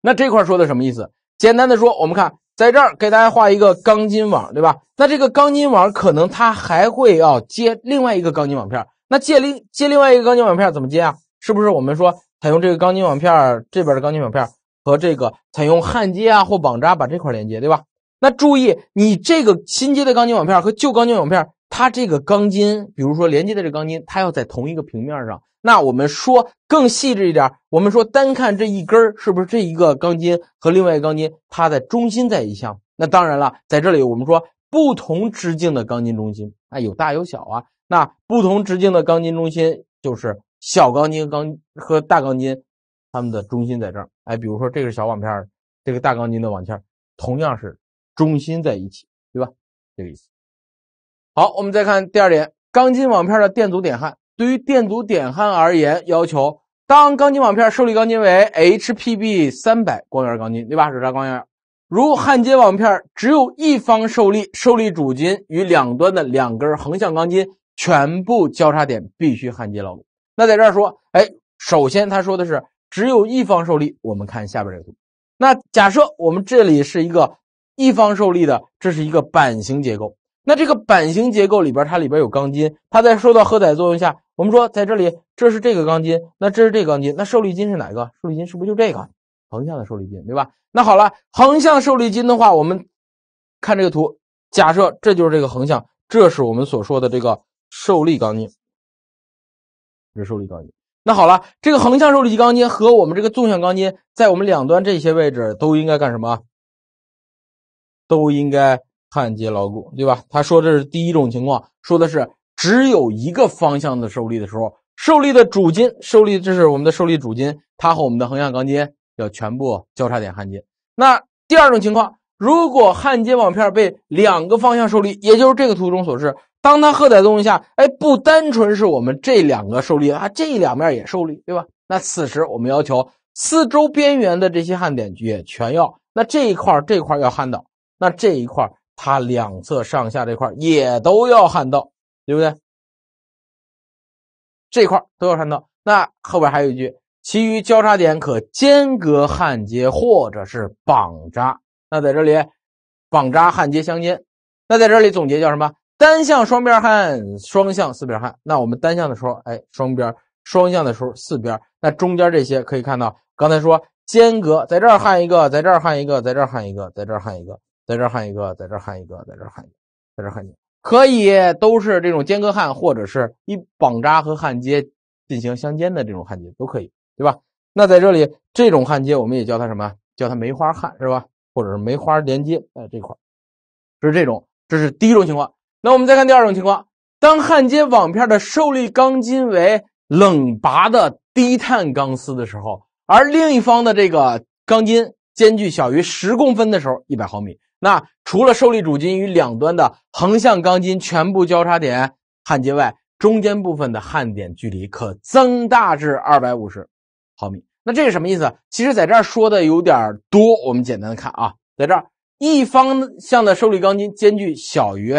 那这块说的什么意思？简单的说，我们看在这儿给大家画一个钢筋网，对吧？那这个钢筋网可能它还会要接另外一个钢筋网片儿。那接另接另外一个钢筋网片怎么接啊？是不是我们说采用这个钢筋网片这边的钢筋网片和这个采用焊接啊或绑扎把这块连接，对吧？那注意，你这个新接的钢筋网片和旧钢筋网片。它这个钢筋，比如说连接的这钢筋，它要在同一个平面上。那我们说更细致一点，我们说单看这一根儿，是不是这一个钢筋和另外一钢筋，它的中心在一项？那当然了，在这里我们说不同直径的钢筋中心啊，有大有小啊。那不同直径的钢筋中心就是小钢筋钢和大钢筋它们的中心在这儿。哎，比如说这是小网片儿，这个大钢筋的网片儿，同样是中心在一起，对吧？这个意思。好，我们再看第二点，钢筋网片的电阻点焊。对于电阻点焊而言，要求当钢筋网片受力钢筋为 HPB 300光圆钢筋，对吧？是扎光圆。如焊接网片只有一方受力，受力主筋与两端的两根横向钢筋全部交叉点必须焊接牢固。那在这儿说，哎，首先他说的是只有一方受力。我们看下边这个图。那假设我们这里是一个一方受力的，这是一个板型结构。那这个板型结构里边，它里边有钢筋，它在受到荷载作用下，我们说在这里，这是这个钢筋，那这是这个钢筋，那受力筋是哪个？受力筋是不是就这个横向的受力筋，对吧？那好了，横向受力筋的话，我们看这个图，假设这就是这个横向，这是我们所说的这个受力钢筋，这受力钢筋。那好了，这个横向受力钢筋和我们这个纵向钢筋，在我们两端这些位置都应该干什么？都应该。焊接牢固，对吧？他说这是第一种情况，说的是只有一个方向的受力的时候，受力的主筋，受力这是我们的受力主筋，它和我们的横向钢筋要全部交叉点焊接。那第二种情况，如果焊接网片被两个方向受力，也就是这个图中所示，当它荷载作用下，哎，不单纯是我们这两个受力，啊，这两面也受力，对吧？那此时我们要求四周边缘的这些焊点也全要，那这一块儿这块儿要焊到，那这一块儿。它两侧上下这块也都要焊到，对不对？这块都要焊到。那后边还有一句：其余交叉点可间隔焊接或者是绑扎。那在这里，绑扎焊接相间。那在这里总结叫什么？单向双边焊，双向四边焊。那我们单向的时候，哎，双边；双向的时候，四边。那中间这些可以看到，刚才说间隔，在这儿焊一个，在这儿焊一个，在这儿焊一个，在这儿焊一个。在这焊一个，在这焊一个，在这焊，一个，在这焊一个，可以都是这种间隔焊，或者是一绑扎和焊接进行相间的这种焊接都可以，对吧？那在这里这种焊接我们也叫它什么？叫它梅花焊是吧？或者是梅花连接？在这块儿是这种，这是第一种情况。那我们再看第二种情况：当焊接网片的受力钢筋为冷拔的低碳钢丝的时候，而另一方的这个钢筋间距小于十公分的时候，一百毫米。那除了受力主筋与两端的横向钢筋全部交叉点焊接外，中间部分的焊点距离可增大至二百五十毫米。那这是什么意思？其实在这儿说的有点多，我们简单的看啊，在这一方向的受力钢筋间距小于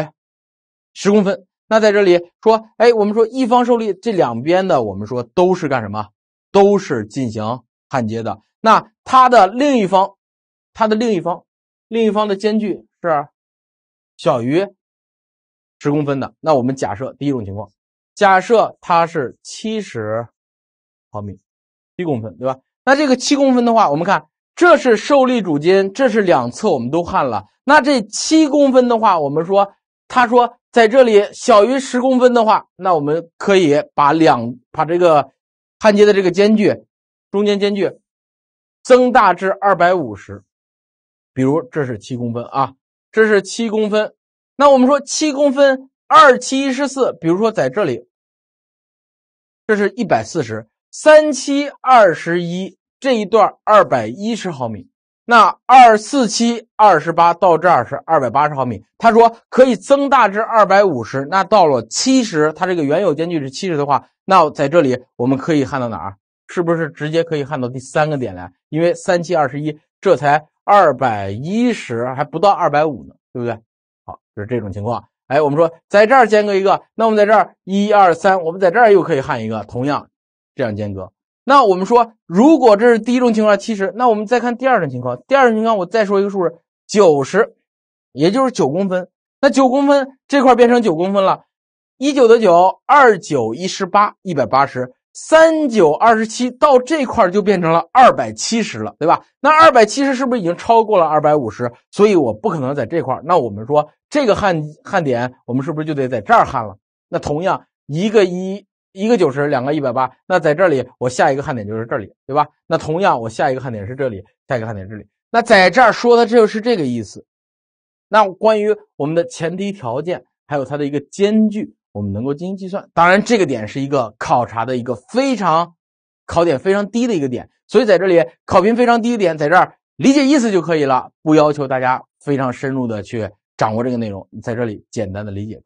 十公分。那在这里说，哎，我们说一方受力，这两边的我们说都是干什么？都是进行焊接的。那它的另一方，它的另一方。另一方的间距是小于十公分的。那我们假设第一种情况，假设它是七十毫米，七公分，对吧？那这个七公分的话，我们看这是受力主筋，这是两侧我们都焊了。那这七公分的话，我们说他说在这里小于十公分的话，那我们可以把两把这个焊接的这个间距中间间距增大至二百五十。比如这是七公分啊，这是七公分。那我们说七公分二七十四，比如说在这里，这是一百四十三七二十一这一段二百一十毫米。那二四七二十八到这儿是二百八十毫米。他说可以增大至二百五十。那到了七十，它这个原有间距是七十的话，那在这里我们可以焊到哪儿？是不是直接可以焊到第三个点来？因为三七二十一这才。二百一十还不到二百五呢，对不对？好，就是这种情况。哎，我们说在这儿间隔一个，那我们在这儿一二三，我们在这儿又可以焊一个，同样这样间隔。那我们说，如果这是第一种情况七十，那我们再看第二种情况。第二种情况我再说一个数字九十，也就是九公分。那九公分这块变成九公分了，一九得九，二九一十八，一百八十。三九二十七到这块就变成了二百七十了，对吧？那二百七十是不是已经超过了二百五十？所以我不可能在这块儿。那我们说这个焊焊点，我们是不是就得在这儿焊了？那同样一个一一个九十，两个一百八。那在这里，我下一个焊点就是这里，对吧？那同样我下一个焊点是这里，下一个焊点这里。那在这儿说的这就是这个意思。那关于我们的前提条件，还有它的一个间距。我们能够进行计算，当然这个点是一个考察的一个非常考点非常低的一个点，所以在这里考评非常低的点，在这儿理解意思就可以了，不要求大家非常深入的去掌握这个内容，在这里简单的理解。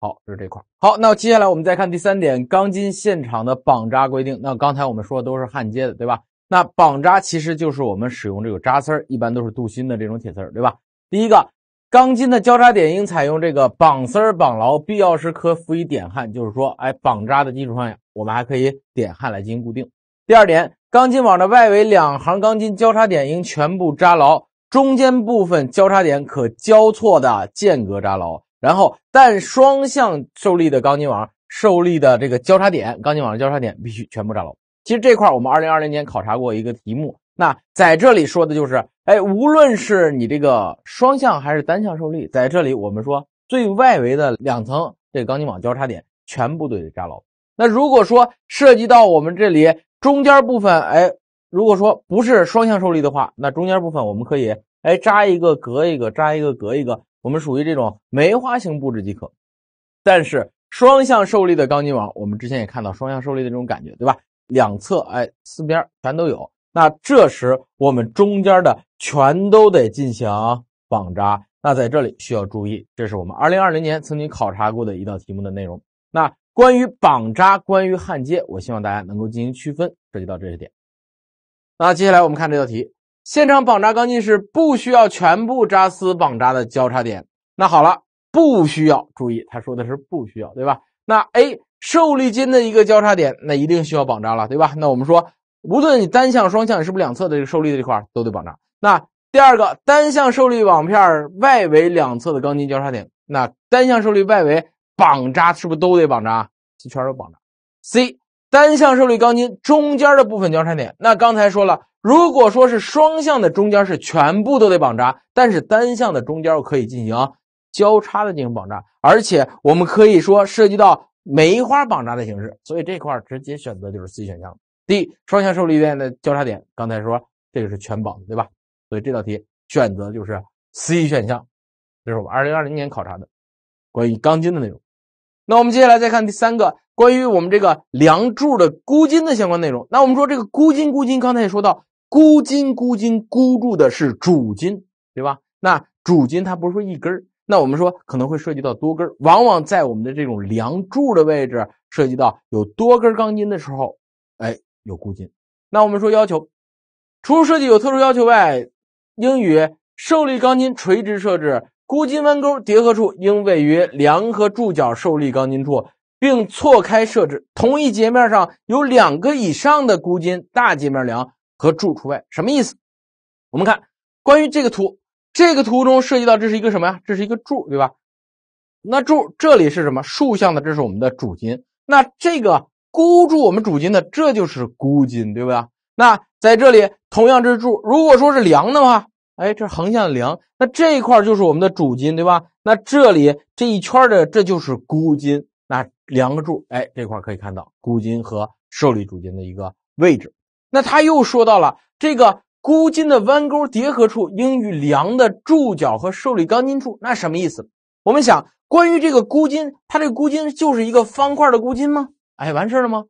好，这是这块。好，那接下来我们再看第三点，钢筋现场的绑扎规定。那刚才我们说的都是焊接的，对吧？那绑扎其实就是我们使用这个扎丝儿，一般都是镀锌的这种铁丝儿，对吧？第一个。钢筋的交叉点应采用这个绑丝绑牢，必要时可辅以点焊，就是说，哎，绑扎的基础上，我们还可以点焊来进行固定。第二点，钢筋网的外围两行钢筋交叉点应全部扎牢，中间部分交叉点可交错的间隔扎牢。然后，但双向受力的钢筋网受力的这个交叉点，钢筋网的交叉点必须全部扎牢。其实这块我们二零二零年考察过一个题目。那在这里说的就是，哎，无论是你这个双向还是单向受力，在这里我们说最外围的两层这钢筋网交叉点全部都得扎牢。那如果说涉及到我们这里中间部分，哎，如果说不是双向受力的话，那中间部分我们可以哎扎一个隔一个，扎一个隔一个，我们属于这种梅花形布置即可。但是双向受力的钢筋网，我们之前也看到双向受力的这种感觉，对吧？两侧哎四边全都有。那这时我们中间的全都得进行绑扎。那在这里需要注意，这是我们二零二零年曾经考察过的一道题目的内容。那关于绑扎，关于焊接，我希望大家能够进行区分，涉及到这些点。那接下来我们看这道题：现场绑扎钢筋是不需要全部扎丝绑扎的交叉点。那好了，不需要注意，他说的是不需要，对吧？那 A 受力筋的一个交叉点，那一定需要绑扎了，对吧？那我们说。无论你单向、双向，是不是两侧的这个受力的这块都得绑扎。那第二个，单向受力网片外围两侧的钢筋交叉点，那单向受力外围绑扎是不是都得绑扎一圈都绑扎。C，单向受力钢筋中间的部分交叉点，那刚才说了，如果说是双向的中间是全部都得绑扎，但是单向的中间可以进行交叉的进行绑扎，而且我们可以说涉及到梅花绑扎的形式，所以这块直接选择就是 C 选项。第一，双向受力点的交叉点，刚才说这个是全绑，对吧？所以这道题选择就是 C 选项，这是我们二零二零年考察的关于钢筋的内容。那我们接下来再看第三个，关于我们这个梁柱的箍筋的相关内容。那我们说这个箍筋箍筋，刚才也说到，箍筋箍筋箍住的是主筋，对吧？那主筋它不是说一根那我们说可能会涉及到多根，往往在我们的这种梁柱的位置涉及到有多根钢筋的时候，哎。有箍筋，那我们说要求，除设计有特殊要求外，应与受力钢筋垂直设置，箍筋弯钩叠合处应位于梁和柱角受力钢筋处，并错开设置。同一截面上有两个以上的箍筋（大截面梁和柱除外）。什么意思？我们看关于这个图，这个图中涉及到这是一个什么呀？这是一个柱，对吧？那柱这里是什么？竖向的，这是我们的主筋。那这个。箍住我们主筋的，这就是箍筋，对不对？那在这里，同样这柱。如果说是梁的话，哎，这横向梁，那这一块就是我们的主筋，对吧？那这里这一圈的，这就是箍筋。那梁柱，哎，这块可以看到箍筋和受力主筋的一个位置。那他又说到了这个箍筋的弯钩叠合处应与梁的柱脚和受力钢筋处。那什么意思？我们想，关于这个箍筋，它这箍筋就是一个方块的箍筋吗？哎，完事儿了吗？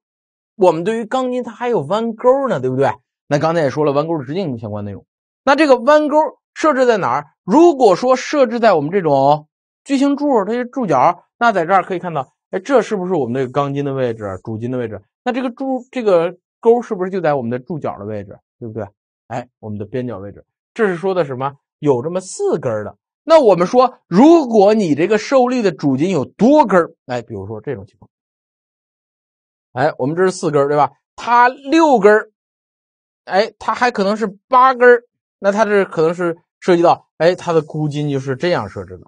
我们对于钢筋它还有弯钩呢，对不对？那刚才也说了弯钩的直径相关内容。那这个弯钩设置在哪儿？如果说设置在我们这种矩形柱它的柱角，那在这儿可以看到，哎，这是不是我们这个钢筋的位置？主筋的位置？那这个柱这个钩是不是就在我们的柱角的位置？对不对？哎，我们的边角位置。这是说的什么？有这么四根的。那我们说，如果你这个受力的主筋有多根，哎，比如说这种情况。哎，我们这是四根对吧？它六根哎，它还可能是八根那它这可能是涉及到，哎，它的箍筋就是这样设置的，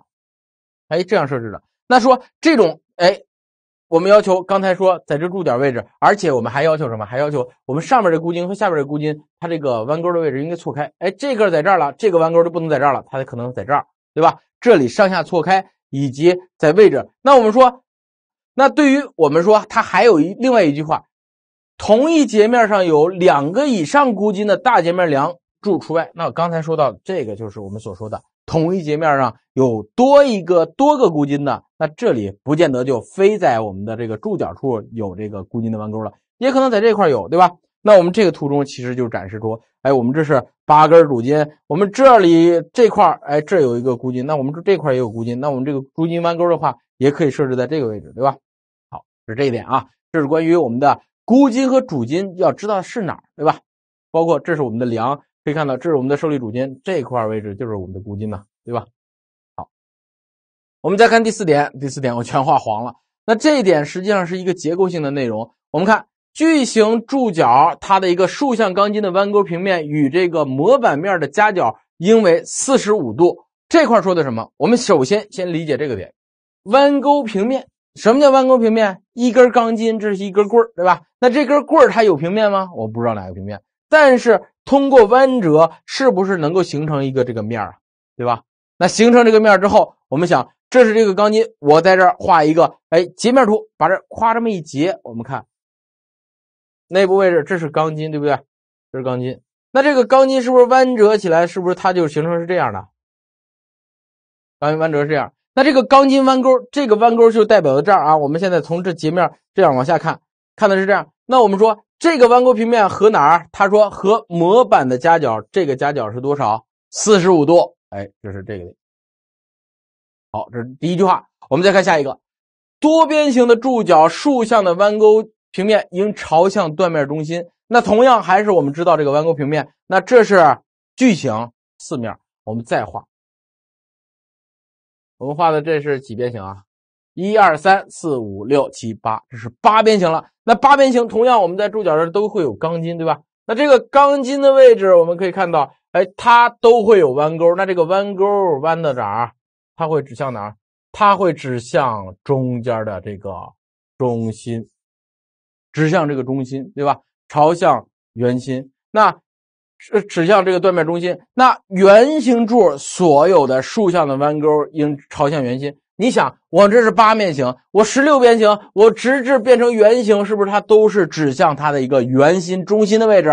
哎，这样设置的。那说这种，哎，我们要求刚才说在这入点位置，而且我们还要求什么？还要求我们上面这箍筋和下面这箍筋，它这个弯钩的位置应该错开。哎，这根在这儿了，这个弯钩就不能在这儿了，它可能在这儿，对吧？这里上下错开，以及在位置。那我们说。那对于我们说，它还有一另外一句话：同一截面上有两个以上箍筋的大截面梁柱除外。那刚才说到这个，就是我们所说的同一截面上有多一个多个箍筋的。那这里不见得就非在我们的这个柱角处有这个箍筋的弯钩了，也可能在这块有，对吧？那我们这个图中其实就展示出，哎，我们这是八根主筋，我们这里这块，哎，这有一个箍筋，那我们这这块也有箍筋，那我们这个箍筋弯钩的话，也可以设置在这个位置，对吧？是这一点啊，这是关于我们的箍筋和主筋要知道是哪儿，对吧？包括这是我们的梁，可以看到这是我们的受力主筋，这块位置就是我们的箍筋嘛，对吧？好，我们再看第四点，第四点我全画黄了。那这一点实际上是一个结构性的内容。我们看矩形柱角它的一个竖向钢筋的弯钩平面与这个模板面的夹角应为四十五度。这块说的什么？我们首先先理解这个点，弯钩平面。什么叫弯钩平面？一根钢筋，这是一根棍儿，对吧？那这根棍儿它有平面吗？我不知道哪个平面。但是通过弯折，是不是能够形成一个这个面儿啊？对吧？那形成这个面之后，我们想，这是这个钢筋，我在这儿画一个，哎，截面图，把这夸这么一截，我们看内部位置，这是钢筋，对不对？这是钢筋。那这个钢筋是不是弯折起来？是不是它就形成是这样的？当弯折是这样。那这个钢筋弯钩，这个弯钩就代表的这儿啊。我们现在从这截面这样往下看，看的是这样。那我们说这个弯钩平面和哪儿？他说和模板的夹角，这个夹角是多少？四十五度。哎，就是这个。好，这是第一句话。我们再看下一个，多边形的柱脚竖向的弯钩平面应朝向断面中心。那同样还是我们知道这个弯钩平面，那这是矩形四面，我们再画。我们画的这是几边形啊？一、二、三、四、五、六、七、八，这是八边形了。那八边形同样，我们在注脚这都会有钢筋，对吧？那这个钢筋的位置，我们可以看到，哎，它都会有弯钩。那这个弯钩弯到哪儿？它会指向哪儿？它会指向中间的这个中心，指向这个中心，对吧？朝向圆心。那指指向这个断面中心，那圆形柱所有的竖向的弯钩应朝向圆心。你想，我这是八面形，我十六边形，我直至变成圆形，是不是它都是指向它的一个圆心中心的位置？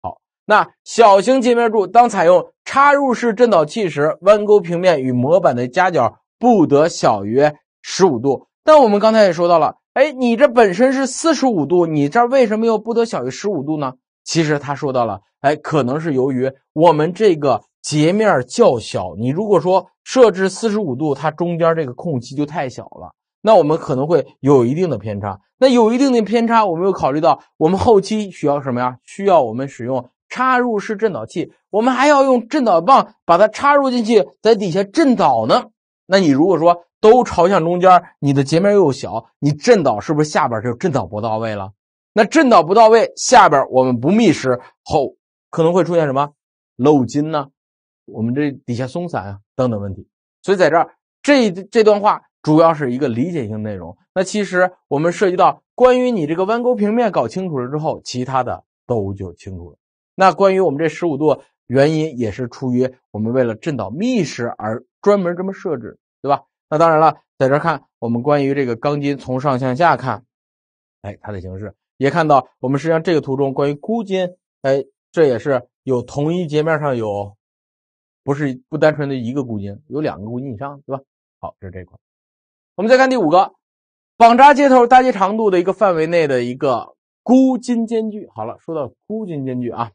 好，那小型截面柱当采用插入式振捣器时，弯钩平面与模板的夹角不得小于十五度。但我们刚才也说到了，哎，你这本身是四十五度，你这为什么又不得小于十五度呢？其实他说到了，哎，可能是由于我们这个截面较小，你如果说设置四十五度，它中间这个空隙就太小了，那我们可能会有一定的偏差。那有一定的偏差，我们又考虑到我们后期需要什么呀？需要我们使用插入式振导器，我们还要用振导棒把它插入进去，在底下振导呢。那你如果说都朝向中间，你的截面又小，你振导是不是下边就振导不到位了？那震倒不到位，下边我们不密实，后可能会出现什么漏筋呢？我们这底下松散啊，等等问题。所以在这儿这这段话主要是一个理解性内容。那其实我们涉及到关于你这个弯钩平面搞清楚了之后，其他的都就清楚了。那关于我们这十五度原因也是出于我们为了震倒密实而专门这么设置，对吧？那当然了，在这看我们关于这个钢筋从上向下看，哎，它的形式。也看到，我们实际上这个图中关于箍筋，哎，这也是有同一截面上有，不是不单纯的一个箍筋，有两个箍筋以上，对吧？好，这是这块。我们再看第五个，绑扎接头搭接长度的一个范围内的一个箍筋间距。好了，说到箍筋间距啊，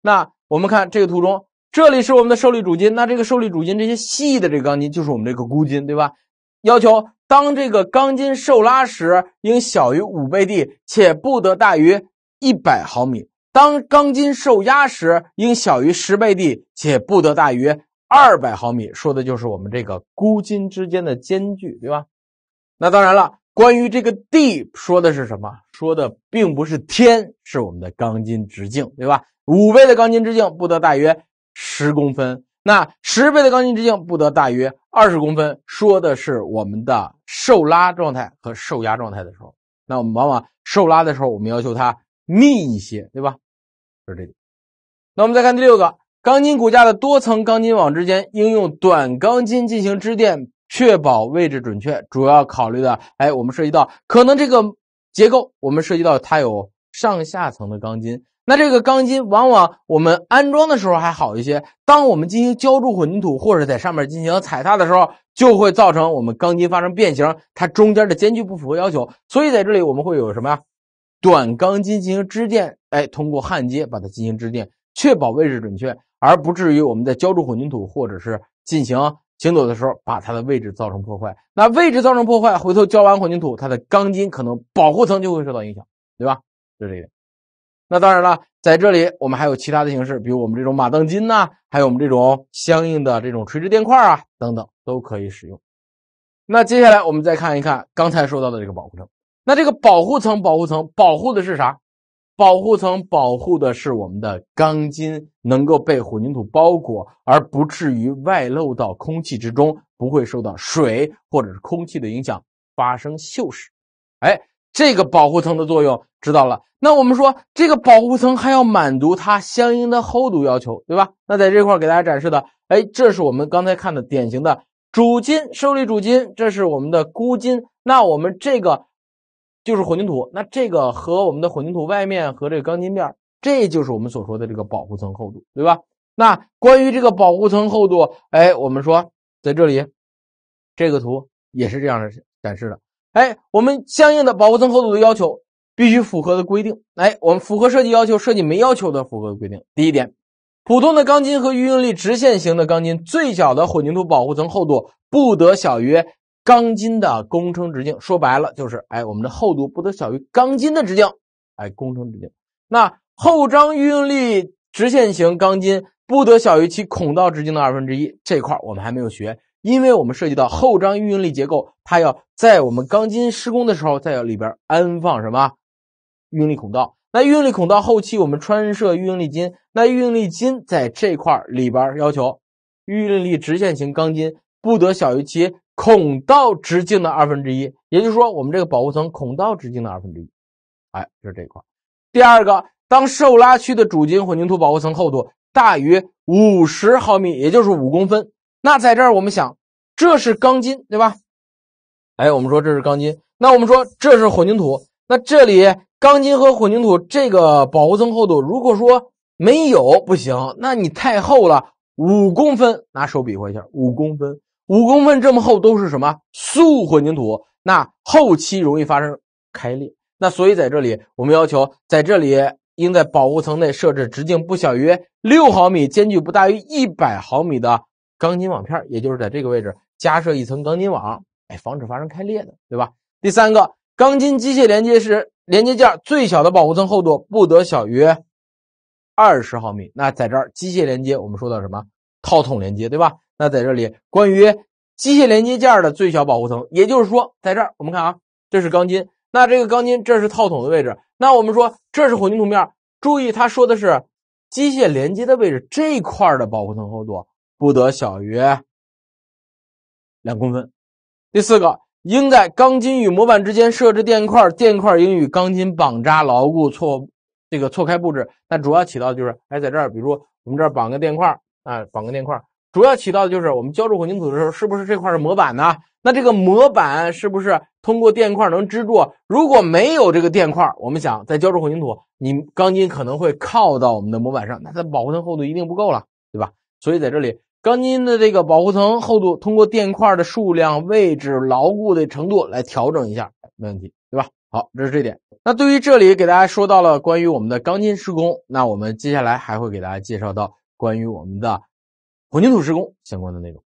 那我们看这个图中，这里是我们的受力主筋，那这个受力主筋这些细的这钢筋就是我们这个箍筋，对吧？要求。当这个钢筋受拉时，应小于五倍 d，且不得大于一百毫米；当钢筋受压时，应小于十倍 d，且不得大于二百毫米。说的就是我们这个箍筋之间的间距，对吧？那当然了，关于这个 d 说的是什么？说的并不是天，是我们的钢筋直径，对吧？五倍的钢筋直径不得大于十公分。那十倍的钢筋直径不得大于二十公分，说的是我们的受拉状态和受压状态的时候。那我们往往受拉的时候，我们要求它密一些，对吧？就是这里。那我们再看第六个，钢筋骨架的多层钢筋网之间应用短钢筋进行支垫，确保位置准确。主要考虑的，哎，我们涉及到可能这个结构，我们涉及到它有上下层的钢筋。那这个钢筋，往往我们安装的时候还好一些，当我们进行浇筑混凝土或者在上面进行踩踏的时候，就会造成我们钢筋发生变形，它中间的间距不符合要求。所以在这里我们会有什么呀？短钢筋进行支垫，哎，通过焊接把它进行支垫，确保位置准确，而不至于我们在浇筑混凝土或者是进行行走的时候，把它的位置造成破坏。那位置造成破坏，回头浇完混凝土，它的钢筋可能保护层就会受到影响，对吧？就这一点。那当然了，在这里我们还有其他的形式，比如我们这种马凳筋呐，还有我们这种相应的这种垂直垫块啊，等等都可以使用。那接下来我们再看一看刚才说到的这个保护层。那这个保护层，保护层保护的是啥？保护层保护的是我们的钢筋能够被混凝土包裹，而不至于外露到空气之中，不会受到水或者是空气的影响发生锈蚀。哎。这个保护层的作用知道了，那我们说这个保护层还要满足它相应的厚度要求，对吧？那在这块儿给大家展示的，哎，这是我们刚才看的典型的主筋、受力主筋，这是我们的箍筋，那我们这个就是混凝土，那这个和我们的混凝土外面和这个钢筋面，这就是我们所说的这个保护层厚度，对吧？那关于这个保护层厚度，哎，我们说在这里这个图也是这样的展示的。哎，我们相应的保护层厚度的要求必须符合的规定。哎，我们符合设计要求，设计没要求的符合的规定。第一点，普通的钢筋和预应力直线型的钢筋，最小的混凝土保护层厚度不得小于钢筋的工程直径。说白了就是，哎，我们的厚度不得小于钢筋的直径，哎，工程直径。那后张预应力直线型钢筋不得小于其孔道直径的二分之一。这块儿我们还没有学。因为我们涉及到后张预应力结构，它要在我们钢筋施工的时候，在里边安放什么预应力孔道。那预应力孔道后期我们穿设预应力筋，那预应力筋在这块里边要求预应力直线型钢筋不得小于其孔道直径的二分之一，也就是说我们这个保护层孔道直径的二分之一。哎，就是这块。第二个，当受拉区的主筋混凝土保护层厚度大于五十毫米，也就是五公分。那在这儿我们想，这是钢筋对吧？哎，我们说这是钢筋。那我们说这是混凝土。那这里钢筋和混凝土这个保护层厚度，如果说没有不行，那你太厚了，五公分，拿手比划一下，五公分，五公分这么厚都是什么素混凝土？那后期容易发生开裂。那所以在这里我们要求，在这里应在保护层内设置直径不小于六毫米、间距不大于一百毫米的。钢筋网片，也就是在这个位置加设一层钢筋网，哎，防止发生开裂的，对吧？第三个，钢筋机械连接时，连接件最小的保护层厚度不得小于二十毫米。那在这儿，机械连接我们说到什么套筒连接，对吧？那在这里，关于机械连接件的最小保护层，也就是说，在这儿我们看啊，这是钢筋，那这个钢筋这是套筒的位置，那我们说这是混凝土面。注意，他说的是机械连接的位置这块的保护层厚度。不得小于两公分。第四个，应在钢筋与模板之间设置垫块，垫块应与钢筋绑扎牢固，错这个错开布置。那主要起到就是，哎，在这儿，比如我们这儿绑个垫块啊，绑个垫块，主要起到的就是，我们浇筑混凝土的时候，是不是这块是模板呢？那这个模板是不是通过垫块能支住？如果没有这个垫块，我们想在浇筑混凝土，你钢筋可能会靠到我们的模板上，那它保护层厚度一定不够了，对吧？所以在这里。钢筋的这个保护层厚度，通过垫块的数量、位置、牢固的程度来调整一下，没问题，对吧？好，这是这点。那对于这里给大家说到了关于我们的钢筋施工，那我们接下来还会给大家介绍到关于我们的混凝土施工相关的内容。